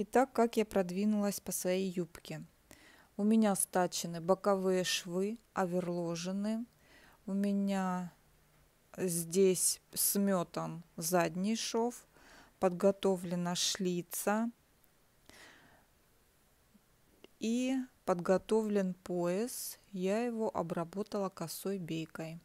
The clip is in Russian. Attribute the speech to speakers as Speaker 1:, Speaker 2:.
Speaker 1: и так как я продвинулась по своей юбке. У меня стачены боковые швы, оверложены. У меня здесь сметан задний шов, подготовлена шлица и подготовлен пояс. Я его обработала косой бейкой.